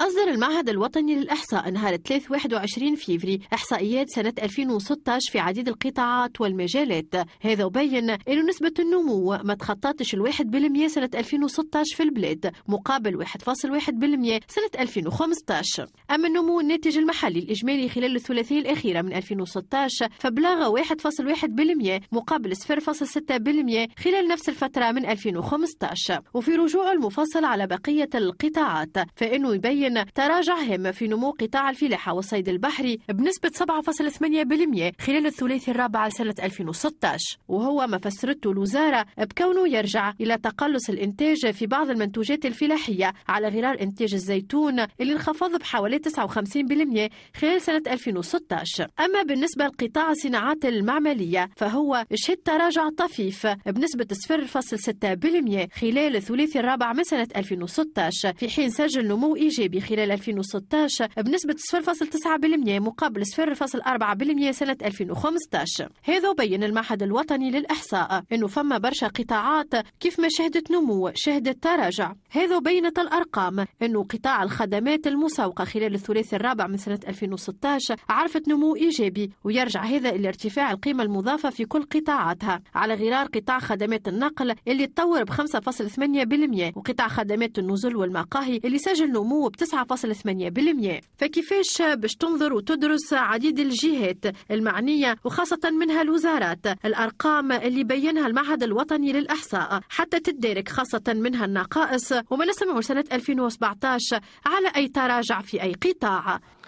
أصدر المعهد الوطني للإحصاء نهار 3/21 فيفري إحصائيات سنة 2016 في عديد القطاعات والمجالات هذا وبين أن نسبة النمو ما تخطاتش الواحد بالمية سنة 2016 في البلاد مقابل 1.1 سنة 2015 أما النمو الناتج المحلي الإجمالي خلال الثلاثية الأخيرة من 2016 فبلغ 1.1 مقابل 0.6 خلال نفس الفترة من 2015 وفي رجوع المفصل على بقية القطاعات فإنه يبين 2020 تراجع هام في نمو قطاع الفلاحة والصيد البحري بنسبة 7.8% خلال الثلاث الرابع لسنة 2016 وهو ما فسرته الوزارة بكونه يرجع إلى تقلص الإنتاج في بعض المنتوجات الفلاحية على غرار إنتاج الزيتون اللي انخفض بحوالي 59% خلال سنة 2016 أما بالنسبة لقطاع الصناعات المعملية فهو شهد تراجع طفيف بنسبة 0.6% خلال الثلاث الرابع من سنة 2016 في حين سجل نمو إيجابي خلال 2016 بنسبة 0.9% مقابل 0.4% سنة 2015 هذا بين المعهد الوطني للإحصاء أنه فما برشا قطاعات كيف ما شهدت نمو شهدت تراجع هذا بينت الأرقام أنه قطاع الخدمات المسوقة خلال الثلاثي الرابع من سنة 2016 عرفت نمو إيجابي ويرجع هذا إلى ارتفاع القيمة المضافة في كل قطاعاتها على غرار قطاع خدمات النقل اللي تطور ب 5.8% وقطاع خدمات النزول والمقاهي اللي سجل نمو ب 9.8% فكيفاش باش تنظر وتدرس عديد الجهات المعنية وخاصة منها الوزارات الأرقام اللي بينها المعهد الوطني للإحصاء حتى تدارك خاصة منها النقائص وما نسمعوا سنة 2017 على أي تراجع في أي قطاع